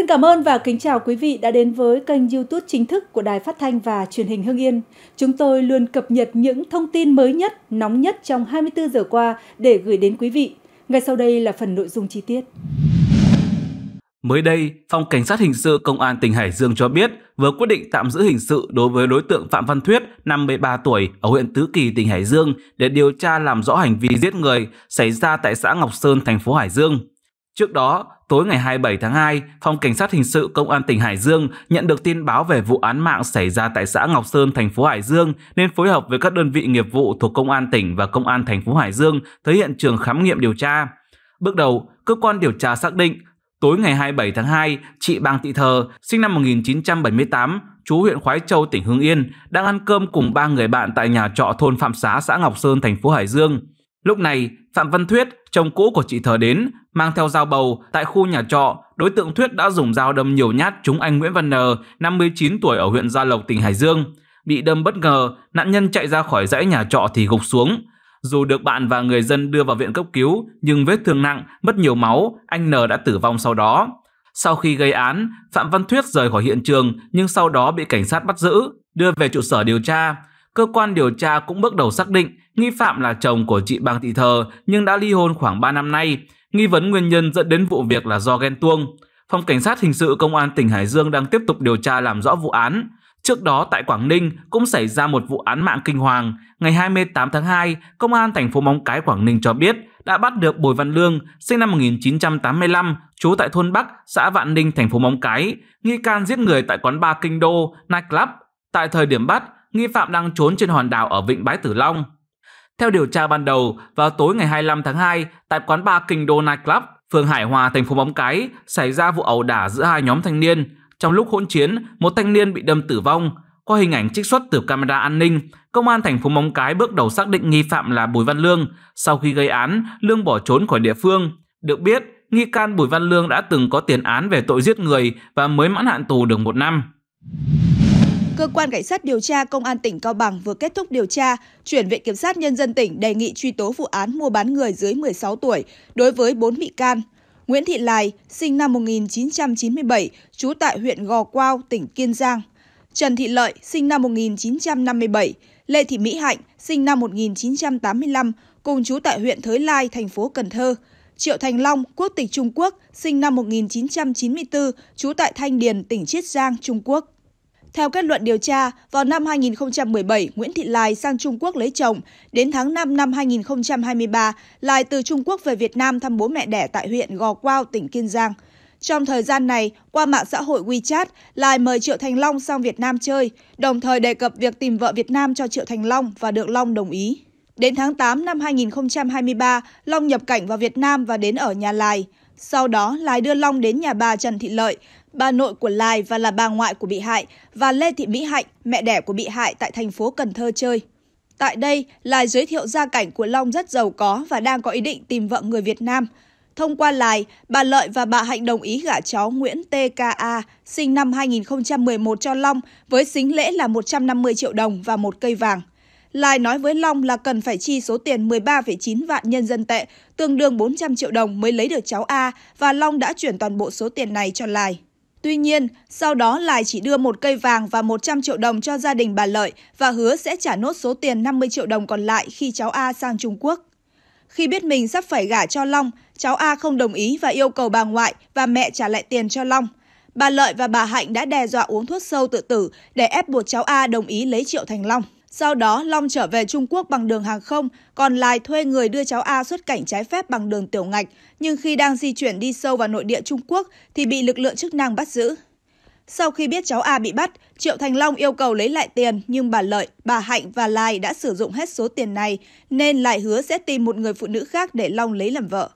Xin cảm ơn và kính chào quý vị đã đến với kênh YouTube chính thức của Đài Phát thanh và Truyền hình Hưng Yên. Chúng tôi luôn cập nhật những thông tin mới nhất, nóng nhất trong 24 giờ qua để gửi đến quý vị. Ngay sau đây là phần nội dung chi tiết. Mới đây, Phòng Cảnh sát Hình sự Công an tỉnh Hải Dương cho biết vừa quyết định tạm giữ hình sự đối với đối tượng Phạm Văn Thuyết, 53 tuổi, ở huyện Tứ Kỳ, tỉnh Hải Dương để điều tra làm rõ hành vi giết người xảy ra tại xã Ngọc Sơn, thành phố Hải Dương. Trước đó, tối ngày 27 tháng 2, Phòng Cảnh sát Hình sự Công an tỉnh Hải Dương nhận được tin báo về vụ án mạng xảy ra tại xã Ngọc Sơn, thành phố Hải Dương nên phối hợp với các đơn vị nghiệp vụ thuộc Công an tỉnh và Công an thành phố Hải Dương tới hiện trường khám nghiệm điều tra. Bước đầu, cơ quan điều tra xác định Tối ngày 27 tháng 2, chị Bàng Thị Thờ, sinh năm 1978, chú huyện Khói Châu, tỉnh Hưng Yên, đang ăn cơm cùng ba người bạn tại nhà trọ thôn Phạm Xá, xã Ngọc Sơn, thành phố Hải Dương. Lúc này, Phạm Văn Thuyết, chồng cũ của chị Thờ đến, mang theo dao bầu tại khu nhà trọ, đối tượng Thuyết đã dùng dao đâm nhiều nhát trúng anh Nguyễn Văn N, 59 tuổi ở huyện Gia Lộc, tỉnh Hải Dương. Bị đâm bất ngờ, nạn nhân chạy ra khỏi dãy nhà trọ thì gục xuống. Dù được bạn và người dân đưa vào viện cấp cứu, nhưng vết thương nặng, mất nhiều máu, anh N đã tử vong sau đó. Sau khi gây án, Phạm Văn Thuyết rời khỏi hiện trường nhưng sau đó bị cảnh sát bắt giữ, đưa về trụ sở điều tra cơ quan điều tra cũng bước đầu xác định nghi phạm là chồng của chị Bàng Thị Thờ nhưng đã ly hôn khoảng 3 năm nay. Nghi vấn nguyên nhân dẫn đến vụ việc là do ghen tuông. Phòng Cảnh sát Hình sự Công an tỉnh Hải Dương đang tiếp tục điều tra làm rõ vụ án. Trước đó tại Quảng Ninh cũng xảy ra một vụ án mạng kinh hoàng. Ngày 28 tháng 2, Công an thành phố Móng Cái Quảng Ninh cho biết đã bắt được Bùi Văn Lương, sinh năm 1985, trú tại thôn Bắc, xã Vạn Ninh, thành phố Móng Cái, nghi can giết người tại quán bar Kinh Đô, nightclub. Tại thời điểm bắt, nghi phạm đang trốn trên hòn đảo ở Vịnh Bái Tử Long. Theo điều tra ban đầu, vào tối ngày 25 tháng 2, tại quán bar Kinh Đô Night Club, phường Hải Hòa, thành phố Móng Cái, xảy ra vụ ẩu đả giữa hai nhóm thanh niên. Trong lúc hỗn chiến, một thanh niên bị đâm tử vong. Qua hình ảnh trích xuất từ camera an ninh, công an thành phố Móng Cái bước đầu xác định nghi phạm là Bùi Văn Lương. Sau khi gây án, Lương bỏ trốn khỏi địa phương. Được biết, nghi can Bùi Văn Lương đã từng có tiền án về tội giết người và mới mãn hạn tù được một năm cơ quan cảnh sát điều tra công an tỉnh Cao Bằng vừa kết thúc điều tra, chuyển Viện Kiểm sát Nhân dân tỉnh đề nghị truy tố vụ án mua bán người dưới 16 tuổi đối với 4 bị can. Nguyễn Thị Lài, sinh năm 1997, trú tại huyện Gò Quao, tỉnh Kiên Giang. Trần Thị Lợi, sinh năm 1957, Lê Thị Mỹ Hạnh, sinh năm 1985, cùng trú tại huyện Thới Lai, thành phố Cần Thơ. Triệu Thành Long, quốc tịch Trung Quốc, sinh năm 1994, trú tại Thanh Điền, tỉnh Chiết Giang, Trung Quốc. Theo kết luận điều tra, vào năm 2017, Nguyễn Thị Lai sang Trung Quốc lấy chồng. Đến tháng 5 năm 2023, Lai từ Trung Quốc về Việt Nam thăm bố mẹ đẻ tại huyện Gò Quao, tỉnh Kiên Giang. Trong thời gian này, qua mạng xã hội WeChat, Lai mời Triệu Thành Long sang Việt Nam chơi, đồng thời đề cập việc tìm vợ Việt Nam cho Triệu Thành Long và được Long đồng ý. Đến tháng 8 năm 2023, Long nhập cảnh vào Việt Nam và đến ở nhà Lai. Sau đó, Lai đưa Long đến nhà bà Trần Thị Lợi, bà nội của Lai và là bà ngoại của bị hại, và Lê Thị Mỹ Hạnh, mẹ đẻ của bị hại tại thành phố Cần Thơ chơi. Tại đây, Lai giới thiệu gia cảnh của Long rất giàu có và đang có ý định tìm vợ người Việt Nam. Thông qua Lai, bà Lợi và bà Hạnh đồng ý gả cháu Nguyễn TKA, sinh năm 2011 cho Long, với xính lễ là 150 triệu đồng và một cây vàng. Lai nói với Long là cần phải chi số tiền 13,9 vạn nhân dân tệ, tương đương 400 triệu đồng mới lấy được cháu A và Long đã chuyển toàn bộ số tiền này cho Lai. Tuy nhiên, sau đó Lài chỉ đưa một cây vàng và 100 triệu đồng cho gia đình bà Lợi và hứa sẽ trả nốt số tiền 50 triệu đồng còn lại khi cháu A sang Trung Quốc. Khi biết mình sắp phải gả cho Long, cháu A không đồng ý và yêu cầu bà ngoại và mẹ trả lại tiền cho Long. Bà Lợi và bà Hạnh đã đe dọa uống thuốc sâu tự tử để ép buộc cháu A đồng ý lấy Triệu Thành Long. Sau đó, Long trở về Trung Quốc bằng đường hàng không, còn Lai thuê người đưa cháu A xuất cảnh trái phép bằng đường tiểu ngạch, nhưng khi đang di chuyển đi sâu vào nội địa Trung Quốc thì bị lực lượng chức năng bắt giữ. Sau khi biết cháu A bị bắt, Triệu Thành Long yêu cầu lấy lại tiền nhưng bà Lợi, bà Hạnh và Lai đã sử dụng hết số tiền này nên lại hứa sẽ tìm một người phụ nữ khác để Long lấy làm vợ.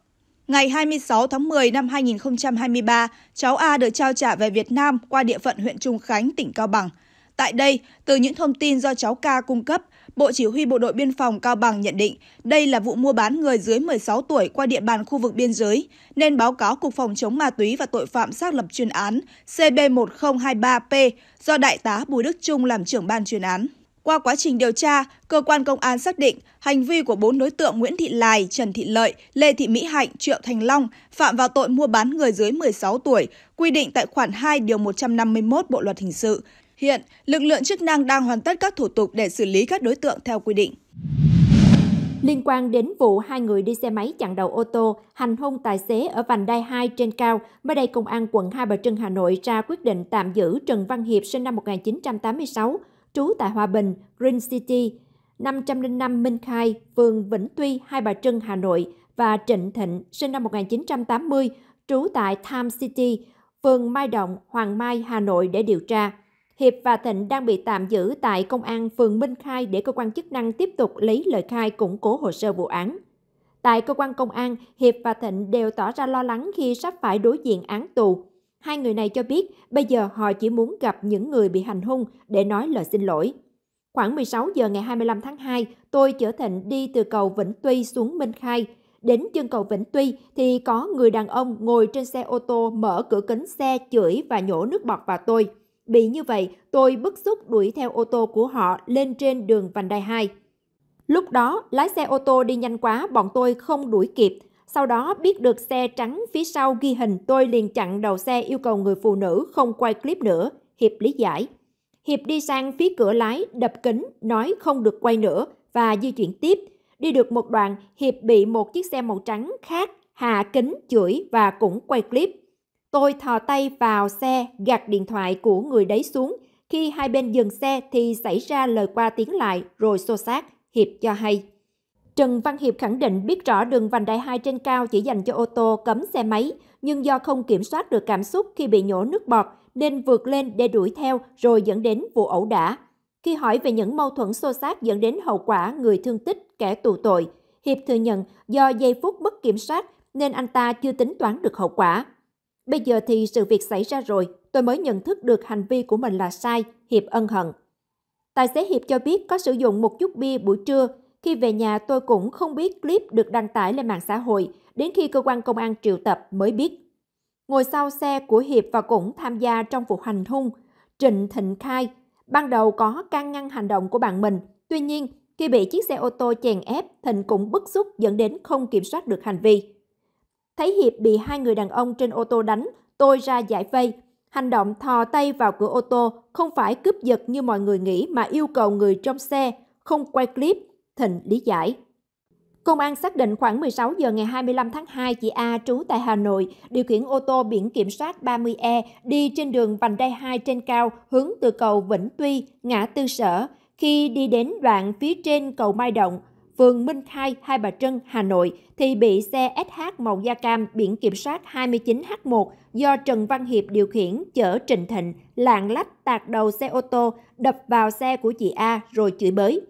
Ngày 26 tháng 10 năm 2023, cháu A được trao trả về Việt Nam qua địa phận huyện Trung Khánh, tỉnh Cao Bằng – Tại đây, từ những thông tin do cháu ca cung cấp, Bộ Chỉ huy Bộ đội Biên phòng Cao Bằng nhận định đây là vụ mua bán người dưới 16 tuổi qua địa bàn khu vực biên giới, nên báo cáo Cục Phòng chống ma túy và tội phạm xác lập chuyên án CB1023P do Đại tá Bùi Đức Trung làm trưởng ban chuyên án. Qua quá trình điều tra, cơ quan công an xác định hành vi của bốn đối tượng Nguyễn Thị Lài, Trần Thị Lợi, Lê Thị Mỹ Hạnh, Triệu Thành Long phạm vào tội mua bán người dưới 16 tuổi, quy định tại khoản 2 điều 151 Bộ luật hình sự, Hiện, lực lượng chức năng đang hoàn tất các thủ tục để xử lý các đối tượng theo quy định. Liên quan đến vụ hai người đi xe máy chặn đầu ô tô, hành hung tài xế ở vành đai 2 trên cao, mới đây Công an quận Hai Bà Trưng, Hà Nội ra quyết định tạm giữ Trần Văn Hiệp sinh năm 1986, trú tại Hòa Bình, Green City, 505 Minh Khai, phường Vĩnh Tuy, Hai Bà Trưng, Hà Nội và Trịnh Thịnh, sinh năm 1980, trú tại Time City, phường Mai Động, Hoàng Mai, Hà Nội để điều tra. Hiệp và Thịnh đang bị tạm giữ tại Công an phường Minh Khai để cơ quan chức năng tiếp tục lấy lời khai củng cố hồ sơ vụ án. Tại cơ quan công an, Hiệp và Thịnh đều tỏ ra lo lắng khi sắp phải đối diện án tù. Hai người này cho biết bây giờ họ chỉ muốn gặp những người bị hành hung để nói lời xin lỗi. Khoảng 16 giờ ngày 25 tháng 2, tôi chở Thịnh đi từ cầu Vĩnh Tuy xuống Minh Khai. Đến chân cầu Vĩnh Tuy thì có người đàn ông ngồi trên xe ô tô mở cửa kính xe chửi và nhổ nước bọt vào tôi – Bị như vậy, tôi bức xúc đuổi theo ô tô của họ lên trên đường vành đai 2. Lúc đó, lái xe ô tô đi nhanh quá, bọn tôi không đuổi kịp. Sau đó biết được xe trắng phía sau ghi hình, tôi liền chặn đầu xe yêu cầu người phụ nữ không quay clip nữa. Hiệp lý giải. Hiệp đi sang phía cửa lái, đập kính, nói không được quay nữa và di chuyển tiếp. Đi được một đoạn, Hiệp bị một chiếc xe màu trắng khác hạ kính, chửi và cũng quay clip. Tôi thò tay vào xe, gạt điện thoại của người đấy xuống. Khi hai bên dừng xe thì xảy ra lời qua tiếng lại rồi xô xát, Hiệp cho hay. Trần Văn Hiệp khẳng định biết rõ đường vành đai 2 trên cao chỉ dành cho ô tô cấm xe máy, nhưng do không kiểm soát được cảm xúc khi bị nhổ nước bọt nên vượt lên để đuổi theo rồi dẫn đến vụ ẩu đả. Khi hỏi về những mâu thuẫn xô xát dẫn đến hậu quả người thương tích, kẻ tù tội, Hiệp thừa nhận do giây phút bất kiểm soát nên anh ta chưa tính toán được hậu quả. Bây giờ thì sự việc xảy ra rồi, tôi mới nhận thức được hành vi của mình là sai, Hiệp ân hận. Tài xế Hiệp cho biết có sử dụng một chút bia buổi trưa. Khi về nhà tôi cũng không biết clip được đăng tải lên mạng xã hội, đến khi cơ quan công an triệu tập mới biết. Ngồi sau xe của Hiệp và cũng tham gia trong vụ hành hung, Trịnh Thịnh khai, ban đầu có can ngăn hành động của bạn mình. Tuy nhiên, khi bị chiếc xe ô tô chèn ép, Thịnh cũng bức xúc dẫn đến không kiểm soát được hành vi. Thấy Hiệp bị hai người đàn ông trên ô tô đánh, tôi ra giải vây. Hành động thò tay vào cửa ô tô không phải cướp giật như mọi người nghĩ mà yêu cầu người trong xe không quay clip, Thịnh lý giải. Công an xác định khoảng 16 giờ ngày 25 tháng 2, chị A trú tại Hà Nội, điều khiển ô tô biển kiểm soát 30E đi trên đường vành đai 2 trên cao hướng từ cầu Vĩnh Tuy, ngã Tư Sở. Khi đi đến đoạn phía trên cầu Mai Động, phường Minh Khai, Hai Bà Trưng, Hà Nội thì bị xe SH màu da cam biển kiểm soát 29H1 do Trần Văn Hiệp điều khiển chở Trịnh Thịnh lạng lách tạt đầu xe ô tô đập vào xe của chị A rồi chửi bới.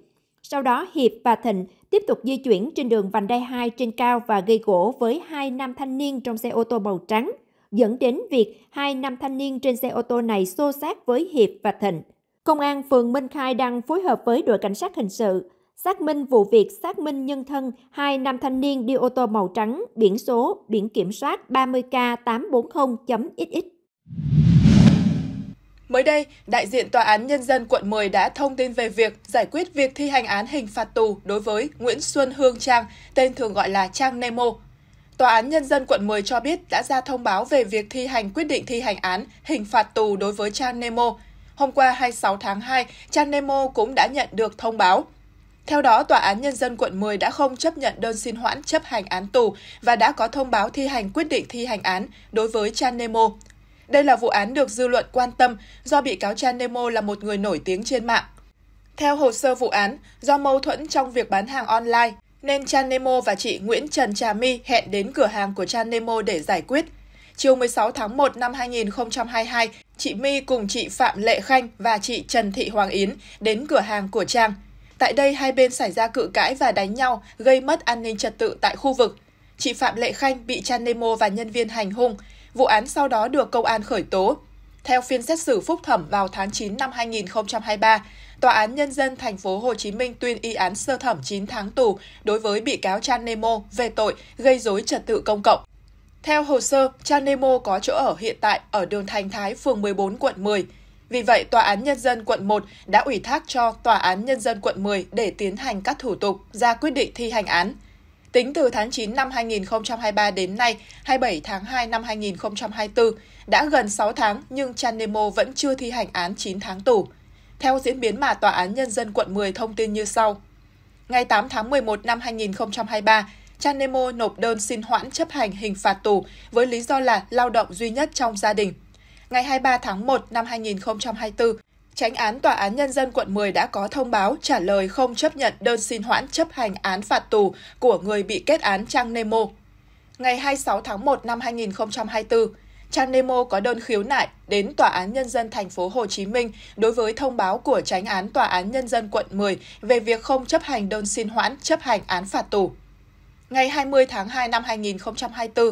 Sau đó Hiệp và Thịnh tiếp tục di chuyển trên đường vành đai 2 trên cao và gây gỗ với hai nam thanh niên trong xe ô tô màu trắng, dẫn đến việc hai nam thanh niên trên xe ô tô này xô xát với Hiệp và Thịnh. Công an phường Minh Khai đang phối hợp với đội cảnh sát hình sự xác minh vụ việc xác minh nhân thân hai nam thanh niên đi ô tô màu trắng, biển số, biển kiểm soát 30K840.XX. Mới đây, đại diện Tòa án Nhân dân quận 10 đã thông tin về việc giải quyết việc thi hành án hình phạt tù đối với Nguyễn Xuân Hương Trang, tên thường gọi là Trang Nemo. Tòa án Nhân dân quận 10 cho biết đã ra thông báo về việc thi hành quyết định thi hành án hình phạt tù đối với Trang Nemo. Hôm qua 26 tháng 2, Trang Nemo cũng đã nhận được thông báo. Theo đó, Tòa án Nhân dân quận 10 đã không chấp nhận đơn xin hoãn chấp hành án tù và đã có thông báo thi hành quyết định thi hành án đối với Chan Nemo. Đây là vụ án được dư luận quan tâm do bị cáo Chan Nemo là một người nổi tiếng trên mạng. Theo hồ sơ vụ án, do mâu thuẫn trong việc bán hàng online, nên Chan Nemo và chị Nguyễn Trần Trà My hẹn đến cửa hàng của Chan Nemo để giải quyết. Chiều 16 tháng 1 năm 2022, chị My cùng chị Phạm Lệ Khanh và chị Trần Thị Hoàng Yến đến cửa hàng của Trang Tại đây, hai bên xảy ra cự cãi và đánh nhau, gây mất an ninh trật tự tại khu vực. Chị Phạm Lệ Khanh bị nemo và nhân viên hành hung. Vụ án sau đó được công an khởi tố. Theo phiên xét xử phúc thẩm vào tháng 9 năm 2023, Tòa án Nhân dân thành phố Hồ Chí Minh tuyên y án sơ thẩm 9 tháng tù đối với bị cáo Chan Nemo về tội gây dối trật tự công cộng. Theo hồ sơ, Chan Nemo có chỗ ở hiện tại ở đường Thành Thái, phường 14, quận 10. Vì vậy, Tòa án Nhân dân quận 1 đã ủy thác cho Tòa án Nhân dân quận 10 để tiến hành các thủ tục ra quyết định thi hành án. Tính từ tháng 9 năm 2023 đến nay, 27 tháng 2 năm 2024, đã gần 6 tháng nhưng Chanemo vẫn chưa thi hành án 9 tháng tù. Theo diễn biến mà Tòa án Nhân dân quận 10 thông tin như sau. Ngày 8 tháng 11 năm 2023, Chanemo nộp đơn xin hoãn chấp hành hình phạt tù với lý do là lao động duy nhất trong gia đình – ngày 23 tháng 1 năm 2024, Tránh án Tòa án Nhân dân quận 10 đã có thông báo trả lời không chấp nhận đơn xin hoãn chấp hành án phạt tù của người bị kết án Trang Nemo. Ngày 26 tháng 1 năm 2024, Trang Nemo có đơn khiếu nại đến Tòa án Nhân dân thành phố Hồ Chí Minh đối với thông báo của Tránh án Tòa án Nhân dân quận 10 về việc không chấp hành đơn xin hoãn chấp hành án phạt tù. Ngày 20 tháng 2 năm 2024,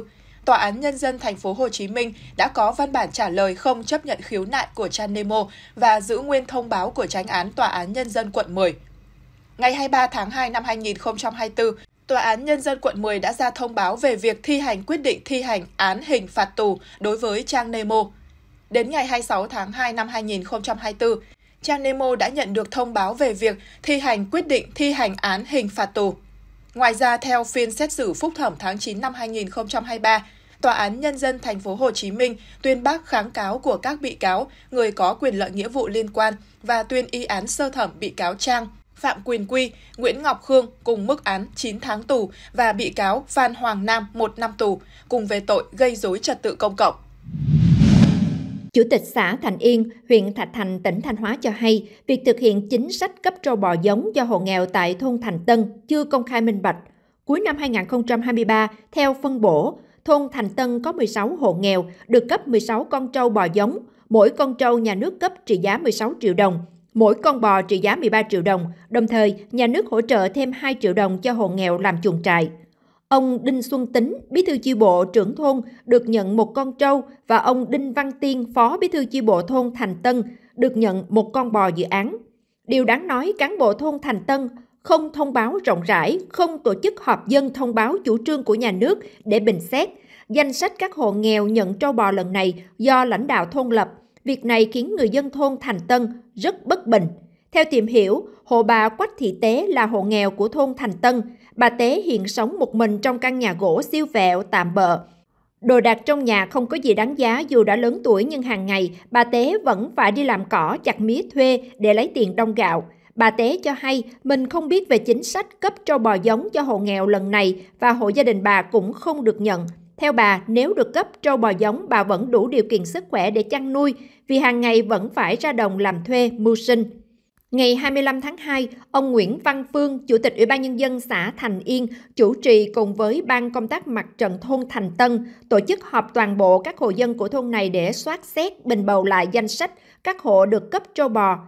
Tòa án nhân dân thành phố Hồ Chí Minh đã có văn bản trả lời không chấp nhận khiếu nại của Nemo và giữ nguyên thông báo của Tránh án Tòa án nhân dân quận 10. Ngày 23 tháng 2 năm 2024, Tòa án Nhân dân quận 10 đã ra thông báo về việc thi hành quyết định thi hành án hình phạt tù đối với Trang Nemo. Đến ngày 26 tháng 2 năm 2024, Trang Nemo đã nhận được thông báo về việc thi hành quyết định thi hành án hình phạt tù. Ngoài ra, theo phiên xét xử phúc thẩm tháng 9 năm 2023, Tòa án Nhân dân Thành phố Hồ Chí Minh tuyên bác kháng cáo của các bị cáo, người có quyền lợi nghĩa vụ liên quan và tuyên y án sơ thẩm bị cáo Trang, Phạm Quyền Quy, Nguyễn Ngọc Khương cùng mức án 9 tháng tù và bị cáo Phan Hoàng Nam 1 năm tù cùng về tội gây dối trật tự công cộng. Chủ tịch xã Thành Yên, huyện Thạch Thành, tỉnh Thanh Hóa cho hay, việc thực hiện chính sách cấp trâu bò giống cho hộ nghèo tại thôn Thành Tân chưa công khai minh bạch. Cuối năm 2023, theo phân bổ, thôn Thành Tân có 16 hộ nghèo được cấp 16 con trâu bò giống, mỗi con trâu nhà nước cấp trị giá 16 triệu đồng, mỗi con bò trị giá 13 triệu đồng, đồng thời nhà nước hỗ trợ thêm 2 triệu đồng cho hộ nghèo làm chuồng trại. Ông Đinh Xuân Tính, bí thư chi bộ trưởng thôn, được nhận một con trâu và ông Đinh Văn Tiên, phó bí thư chi bộ thôn Thành Tân, được nhận một con bò dự án. Điều đáng nói, cán bộ thôn Thành Tân không thông báo rộng rãi, không tổ chức họp dân thông báo chủ trương của nhà nước để bình xét. Danh sách các hộ nghèo nhận trâu bò lần này do lãnh đạo thôn lập. Việc này khiến người dân thôn Thành Tân rất bất bình. Theo tìm hiểu, hộ bà Quách Thị Tế là hộ nghèo của thôn Thành Tân. Bà Tế hiện sống một mình trong căn nhà gỗ siêu vẹo tạm bợ. Đồ đạc trong nhà không có gì đáng giá dù đã lớn tuổi nhưng hàng ngày bà Tế vẫn phải đi làm cỏ chặt mía thuê để lấy tiền đông gạo. Bà Tế cho hay mình không biết về chính sách cấp trâu bò giống cho hộ nghèo lần này và hộ gia đình bà cũng không được nhận. Theo bà, nếu được cấp trâu bò giống, bà vẫn đủ điều kiện sức khỏe để chăn nuôi vì hàng ngày vẫn phải ra đồng làm thuê, mưu sinh. Ngày 25 tháng 2, ông Nguyễn Văn Phương, Chủ tịch Ủy ban Nhân dân xã Thành Yên, chủ trì cùng với Ban công tác mặt trận thôn Thành Tân, tổ chức họp toàn bộ các hộ dân của thôn này để soát xét bình bầu lại danh sách các hộ được cấp trâu bò.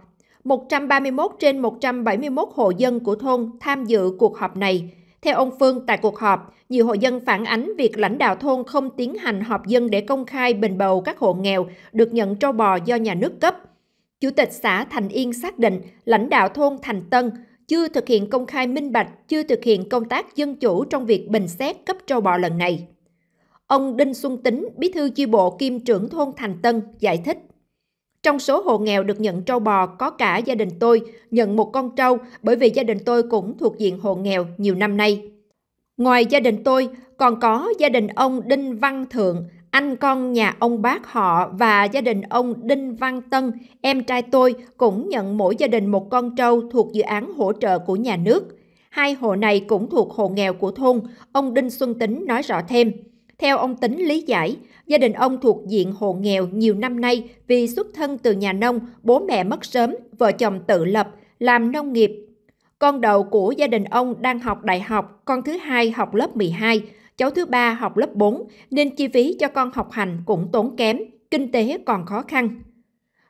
131 trên 171 hộ dân của thôn tham dự cuộc họp này. Theo ông Phương, tại cuộc họp, nhiều hộ dân phản ánh việc lãnh đạo thôn không tiến hành họp dân để công khai bình bầu các hộ nghèo được nhận trâu bò do nhà nước cấp – Chủ tịch xã Thành Yên xác định lãnh đạo thôn Thành Tân chưa thực hiện công khai minh bạch, chưa thực hiện công tác dân chủ trong việc bình xét cấp trâu bò lần này. Ông Đinh Xuân Tính, bí thư chi bộ kiêm trưởng thôn Thành Tân, giải thích. Trong số hộ nghèo được nhận trâu bò có cả gia đình tôi nhận một con trâu bởi vì gia đình tôi cũng thuộc diện hộ nghèo nhiều năm nay. Ngoài gia đình tôi, còn có gia đình ông Đinh Văn Thượng, anh con nhà ông bác họ và gia đình ông Đinh Văn Tân, em trai tôi, cũng nhận mỗi gia đình một con trâu thuộc dự án hỗ trợ của nhà nước. Hai hộ này cũng thuộc hộ nghèo của thôn, ông Đinh Xuân Tính nói rõ thêm. Theo ông Tính lý giải, gia đình ông thuộc diện hộ nghèo nhiều năm nay vì xuất thân từ nhà nông, bố mẹ mất sớm, vợ chồng tự lập, làm nông nghiệp. Con đầu của gia đình ông đang học đại học, con thứ hai học lớp 12 cháu thứ ba học lớp 4 nên chi phí cho con học hành cũng tốn kém, kinh tế còn khó khăn.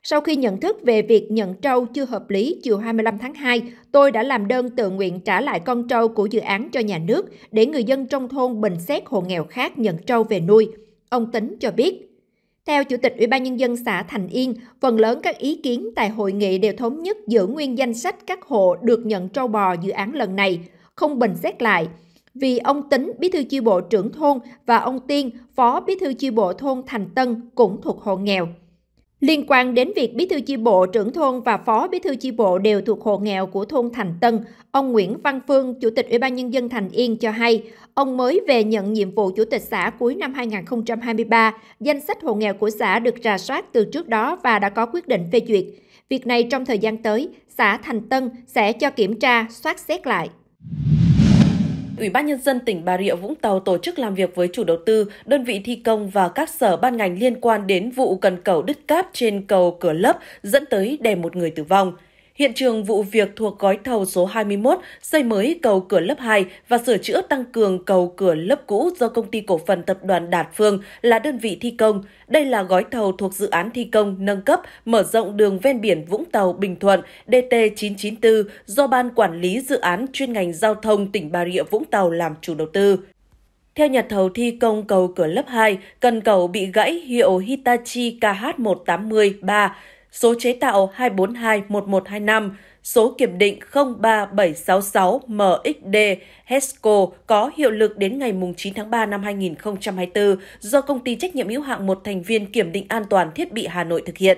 Sau khi nhận thức về việc nhận trâu chưa hợp lý chiều 25 tháng 2, tôi đã làm đơn tự nguyện trả lại con trâu của dự án cho nhà nước để người dân trong thôn bình xét hộ nghèo khác nhận trâu về nuôi. Ông Tính cho biết. Theo Chủ tịch Ủy ban Nhân dân xã Thành Yên, phần lớn các ý kiến tại hội nghị đều thống nhất giữ nguyên danh sách các hộ được nhận trâu bò dự án lần này, không bình xét lại – vì ông Tính, bí thư chi bộ trưởng thôn và ông Tiên, phó bí thư chi bộ thôn Thành Tân cũng thuộc hộ nghèo. Liên quan đến việc bí thư chi bộ, trưởng thôn và phó bí thư chi bộ đều thuộc hộ nghèo của thôn Thành Tân, ông Nguyễn Văn Phương, Chủ tịch Ủy ban Nhân dân Thành Yên cho hay, ông mới về nhận nhiệm vụ Chủ tịch xã cuối năm 2023, danh sách hộ nghèo của xã được rà soát từ trước đó và đã có quyết định phê duyệt. Việc này trong thời gian tới, xã Thành Tân sẽ cho kiểm tra, soát xét lại. Ủy ban Nhân dân tỉnh Bà Rịa Vũng Tàu tổ chức làm việc với chủ đầu tư, đơn vị thi công và các sở ban ngành liên quan đến vụ cần cầu đứt cáp trên cầu cửa lấp dẫn tới đè một người tử vong. Hiện trường vụ việc thuộc gói thầu số 21 xây mới cầu cửa lớp 2 và sửa chữa tăng cường cầu cửa lớp cũ do công ty cổ phần tập đoàn Đạt Phương là đơn vị thi công. Đây là gói thầu thuộc dự án thi công nâng cấp mở rộng đường ven biển Vũng Tàu Bình Thuận DT994 do Ban Quản lý Dự án chuyên ngành giao thông tỉnh Bà Rịa Vũng Tàu làm chủ đầu tư. Theo nhà thầu thi công cầu cửa lớp 2, cần cầu bị gãy hiệu Hitachi KH1803 số chế tạo 2421125, số kiểm định 03766MXD HESCO có hiệu lực đến ngày 9 tháng 3 năm 2024 do công ty trách nhiệm hữu hạn một thành viên kiểm định an toàn thiết bị Hà Nội thực hiện.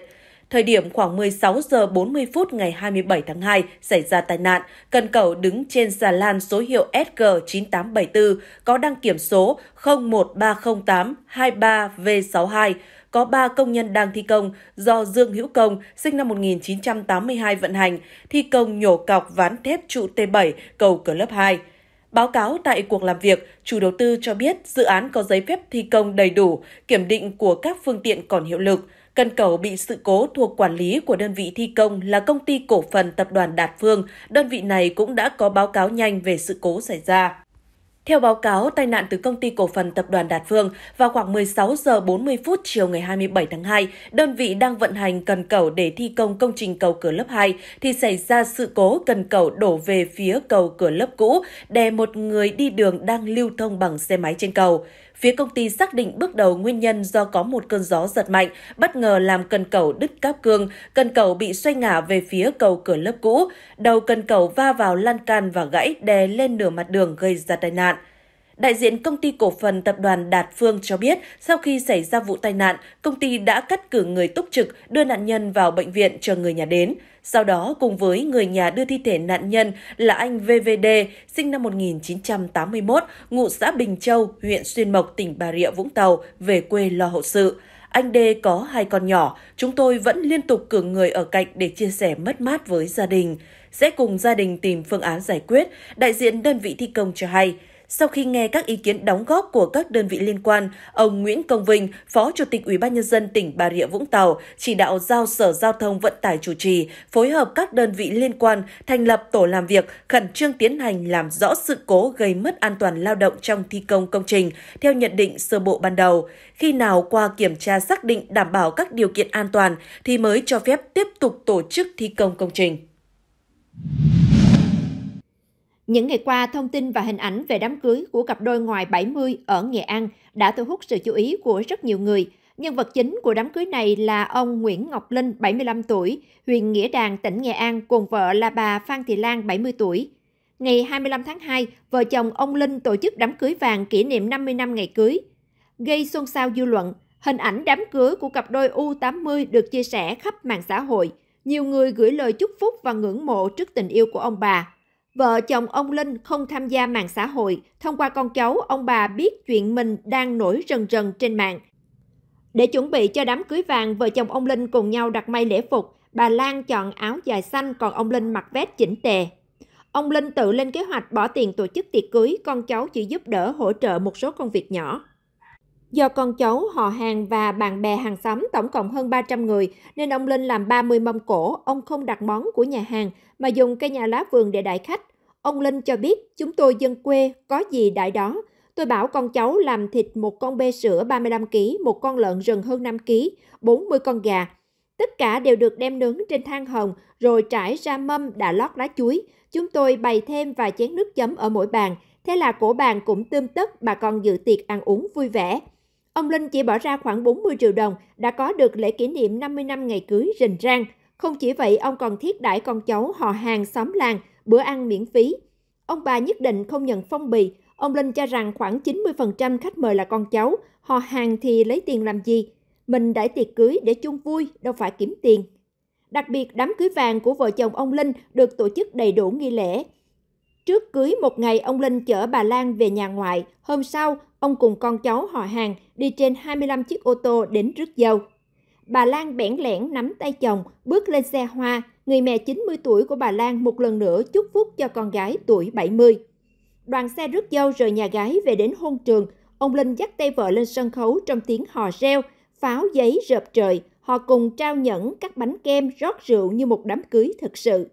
Thời điểm khoảng 16 giờ 40 phút ngày 27 tháng 2 xảy ra tai nạn, cần cầu đứng trên xà lan số hiệu SG9874 có đăng kiểm số 0130823V62 có 3 công nhân đang thi công do Dương Hữu Công, sinh năm 1982 vận hành, thi công nhổ cọc ván thép trụ T7 cầu cửa lớp 2. Báo cáo tại cuộc làm việc, chủ đầu tư cho biết dự án có giấy phép thi công đầy đủ, kiểm định của các phương tiện còn hiệu lực. Cần cầu bị sự cố thuộc quản lý của đơn vị thi công là công ty cổ phần tập đoàn Đạt Phương. Đơn vị này cũng đã có báo cáo nhanh về sự cố xảy ra. Theo báo cáo, tai nạn từ công ty cổ phần tập đoàn Đạt Phương vào khoảng 16 giờ 40 phút chiều ngày 27 tháng 2, đơn vị đang vận hành cần cầu để thi công công trình cầu cửa lớp 2 thì xảy ra sự cố cần cầu đổ về phía cầu cửa lớp cũ đè một người đi đường đang lưu thông bằng xe máy trên cầu. Phía công ty xác định bước đầu nguyên nhân do có một cơn gió giật mạnh, bất ngờ làm cần cầu đứt cáp cương, cần cầu bị xoay ngả về phía cầu cửa lớp cũ, đầu cần cầu va vào lan can và gãy đè lên nửa mặt đường gây ra tai nạn đại diện công ty cổ phần tập đoàn Đạt Phương cho biết, sau khi xảy ra vụ tai nạn, công ty đã cắt cử người túc trực đưa nạn nhân vào bệnh viện chờ người nhà đến. Sau đó, cùng với người nhà đưa thi thể nạn nhân là anh VVD, sinh năm 1981, ngụ xã Bình Châu, huyện Xuyên Mộc, tỉnh Bà Rịa, Vũng Tàu, về quê lo hậu sự. Anh Đê có hai con nhỏ, chúng tôi vẫn liên tục cử người ở cạnh để chia sẻ mất mát với gia đình. Sẽ cùng gia đình tìm phương án giải quyết, đại diện đơn vị thi công cho hay. Sau khi nghe các ý kiến đóng góp của các đơn vị liên quan, ông Nguyễn Công Vinh, Phó Chủ tịch Ủy ban nhân dân tỉnh Bà Rịa Vũng Tàu, chỉ đạo giao Sở Giao thông Vận tải chủ trì, phối hợp các đơn vị liên quan thành lập tổ làm việc, khẩn trương tiến hành làm rõ sự cố gây mất an toàn lao động trong thi công công trình theo nhận định sơ bộ ban đầu. Khi nào qua kiểm tra xác định đảm bảo các điều kiện an toàn thì mới cho phép tiếp tục tổ chức thi công công trình. Những ngày qua, thông tin và hình ảnh về đám cưới của cặp đôi ngoài 70 ở Nghệ An đã thu hút sự chú ý của rất nhiều người. Nhân vật chính của đám cưới này là ông Nguyễn Ngọc Linh, 75 tuổi, huyện Nghĩa Đàn, tỉnh Nghệ An, cùng vợ là bà Phan Thị Lan, 70 tuổi. Ngày 25 tháng 2, vợ chồng ông Linh tổ chức đám cưới vàng kỷ niệm 50 năm ngày cưới. Gây xôn xao dư luận, hình ảnh đám cưới của cặp đôi U80 được chia sẻ khắp mạng xã hội. Nhiều người gửi lời chúc phúc và ngưỡng mộ trước tình yêu của ông bà. Vợ chồng ông Linh không tham gia mạng xã hội, thông qua con cháu, ông bà biết chuyện mình đang nổi rần rần trên mạng. Để chuẩn bị cho đám cưới vàng, vợ chồng ông Linh cùng nhau đặt may lễ phục. Bà Lan chọn áo dài xanh, còn ông Linh mặc vest chỉnh tề. Ông Linh tự lên kế hoạch bỏ tiền tổ chức tiệc cưới, con cháu chỉ giúp đỡ hỗ trợ một số công việc nhỏ. Do con cháu, họ hàng và bạn bè hàng xóm tổng cộng hơn 300 người, nên ông Linh làm 30 mâm cổ, ông không đặt món của nhà hàng mà dùng cây nhà lá vườn để đãi khách. Ông Linh cho biết, chúng tôi dân quê, có gì đại đó. Tôi bảo con cháu làm thịt một con bê sữa 35 kg, một con lợn rừng hơn 5 kg, 40 con gà. Tất cả đều được đem nướng trên than hồng rồi trải ra mâm đã lót lá chuối. Chúng tôi bày thêm vài chén nước chấm ở mỗi bàn, thế là cổ bàn cũng tươm tất bà con dự tiệc ăn uống vui vẻ. Ông Linh chỉ bỏ ra khoảng 40 triệu đồng đã có được lễ kỷ niệm 50 năm ngày cưới rình rang. Không chỉ vậy, ông còn thiết đãi con cháu họ hàng xóm làng bữa ăn miễn phí. Ông bà nhất định không nhận phong bì. Ông Linh cho rằng khoảng 90% khách mời là con cháu, họ hàng thì lấy tiền làm gì? Mình đãi tiệc cưới để chung vui, đâu phải kiếm tiền. Đặc biệt, đám cưới vàng của vợ chồng ông Linh được tổ chức đầy đủ nghi lễ. Trước cưới một ngày, ông Linh chở bà Lan về nhà ngoại. Hôm sau, ông cùng con cháu họ hàng – đi trên 25 chiếc ô tô đến rước dâu. Bà Lan bẽn lẽn nắm tay chồng, bước lên xe hoa, người mẹ 90 tuổi của bà Lan một lần nữa chúc phúc cho con gái tuổi 70. Đoàn xe rước dâu rời nhà gái về đến hôn trường, ông Linh dắt tay vợ lên sân khấu trong tiếng hò reo, pháo giấy rợp trời, họ cùng trao nhẫn các bánh kem rót rượu như một đám cưới thực sự.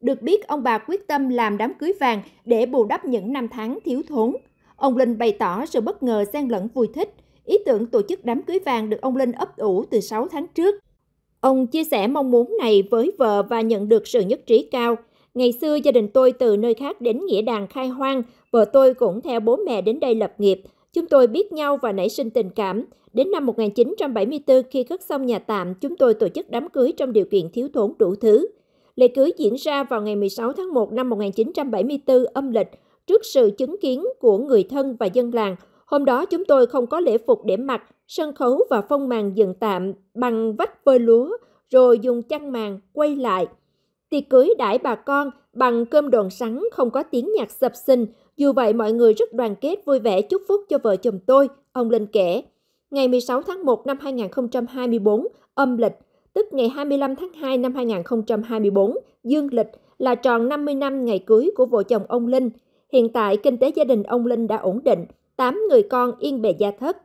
Được biết, ông bà quyết tâm làm đám cưới vàng để bù đắp những năm tháng thiếu thốn. Ông Linh bày tỏ sự bất ngờ xen lẫn vui thích Ý tưởng tổ chức đám cưới vàng được ông Linh ấp ủ từ 6 tháng trước. Ông chia sẻ mong muốn này với vợ và nhận được sự nhất trí cao. Ngày xưa gia đình tôi từ nơi khác đến Nghĩa Đàn khai hoang, vợ tôi cũng theo bố mẹ đến đây lập nghiệp. Chúng tôi biết nhau và nảy sinh tình cảm. Đến năm 1974 khi cất xong nhà tạm, chúng tôi tổ chức đám cưới trong điều kiện thiếu thốn đủ thứ. Lễ cưới diễn ra vào ngày 16 tháng 1 năm 1974 âm lịch, trước sự chứng kiến của người thân và dân làng – Hôm đó chúng tôi không có lễ phục để mặc, sân khấu và phong màn dựng tạm bằng vách vơi lúa, rồi dùng chăn màn quay lại. Tiệc cưới đãi bà con bằng cơm đồn sắn không có tiếng nhạc sập sinh. Dù vậy mọi người rất đoàn kết vui vẻ chúc phúc cho vợ chồng tôi, ông Linh kể. Ngày 16 tháng 1 năm 2024, âm lịch, tức ngày 25 tháng 2 năm 2024, dương lịch là tròn 50 năm ngày cưới của vợ chồng ông Linh. Hiện tại, kinh tế gia đình ông Linh đã ổn định, tám người con yên bề gia thất.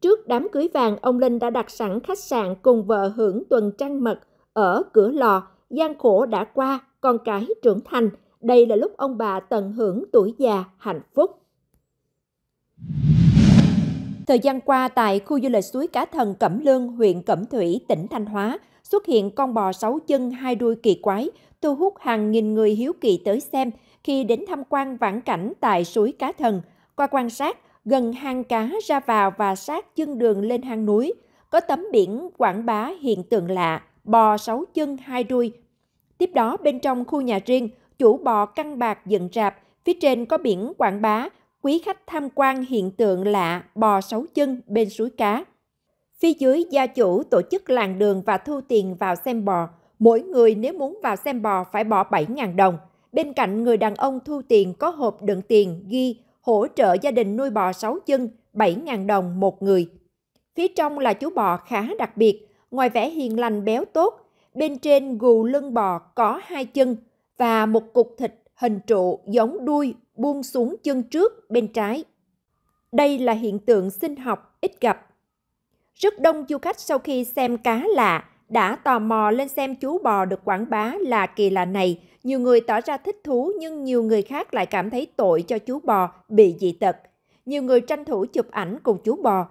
Trước đám cưới vàng, ông Linh đã đặt sẵn khách sạn cùng vợ hưởng tuần trăng mật ở cửa lò, gian khổ đã qua, con cái trưởng thành. Đây là lúc ông bà tận hưởng tuổi già hạnh phúc. Thời gian qua, tại khu du lịch suối Cá Thần Cẩm Lương, huyện Cẩm Thủy, tỉnh Thanh Hóa, xuất hiện con bò sáu chân hai đuôi kỳ quái, thu hút hàng nghìn người hiếu kỳ tới xem khi đến tham quan vãn cảnh tại suối Cá Thần. Qua quan sát, gần hang cá ra vào và sát chân đường lên hang núi, có tấm biển quảng bá hiện tượng lạ, bò sáu chân hai đuôi. Tiếp đó bên trong khu nhà riêng, chủ bò căng bạc dựng rạp, phía trên có biển quảng bá, quý khách tham quan hiện tượng lạ bò sáu chân bên suối cá. Phía dưới gia chủ tổ chức làng đường và thu tiền vào xem bò. Mỗi người nếu muốn vào xem bò phải bỏ 7.000 đồng. Bên cạnh người đàn ông thu tiền có hộp đựng tiền ghi hỗ trợ gia đình nuôi bò 6 chân 7.000 đồng một người. Phía trong là chú bò khá đặc biệt, ngoài vẻ hiền lành béo tốt, bên trên gù lưng bò có hai chân và một cục thịt hình trụ giống đuôi buông xuống chân trước bên trái. Đây là hiện tượng sinh học ít gặp. Rất đông du khách sau khi xem cá lạ đã tò mò lên xem chú bò được quảng bá là kỳ lạ này nhiều người tỏ ra thích thú nhưng nhiều người khác lại cảm thấy tội cho chú bò bị dị tật. Nhiều người tranh thủ chụp ảnh cùng chú bò.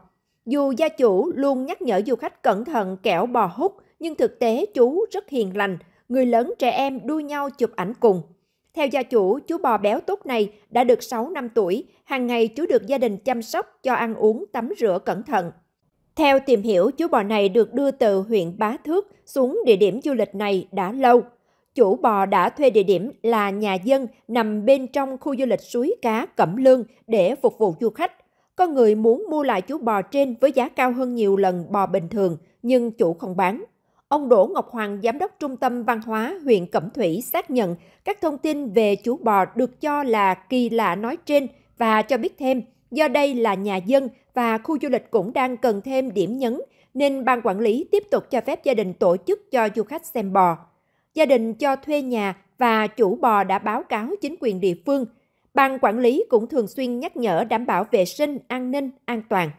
Dù gia chủ luôn nhắc nhở du khách cẩn thận kẻo bò hút, nhưng thực tế chú rất hiền lành, người lớn trẻ em đua nhau chụp ảnh cùng. Theo gia chủ, chú bò béo tốt này đã được 6 năm tuổi, hàng ngày chú được gia đình chăm sóc cho ăn uống tắm rửa cẩn thận. Theo tìm hiểu, chú bò này được đưa từ huyện Bá Thước xuống địa điểm du lịch này đã lâu chủ bò đã thuê địa điểm là nhà dân nằm bên trong khu du lịch suối cá Cẩm Lương để phục vụ du khách. Có người muốn mua lại chú bò trên với giá cao hơn nhiều lần bò bình thường, nhưng chủ không bán. Ông Đỗ Ngọc Hoàng, Giám đốc Trung tâm Văn hóa huyện Cẩm Thủy xác nhận các thông tin về chú bò được cho là kỳ lạ nói trên và cho biết thêm, do đây là nhà dân và khu du lịch cũng đang cần thêm điểm nhấn, nên ban quản lý tiếp tục cho phép gia đình tổ chức cho du khách xem bò gia đình cho thuê nhà và chủ bò đã báo cáo chính quyền địa phương. Ban quản lý cũng thường xuyên nhắc nhở đảm bảo vệ sinh, an ninh, an toàn.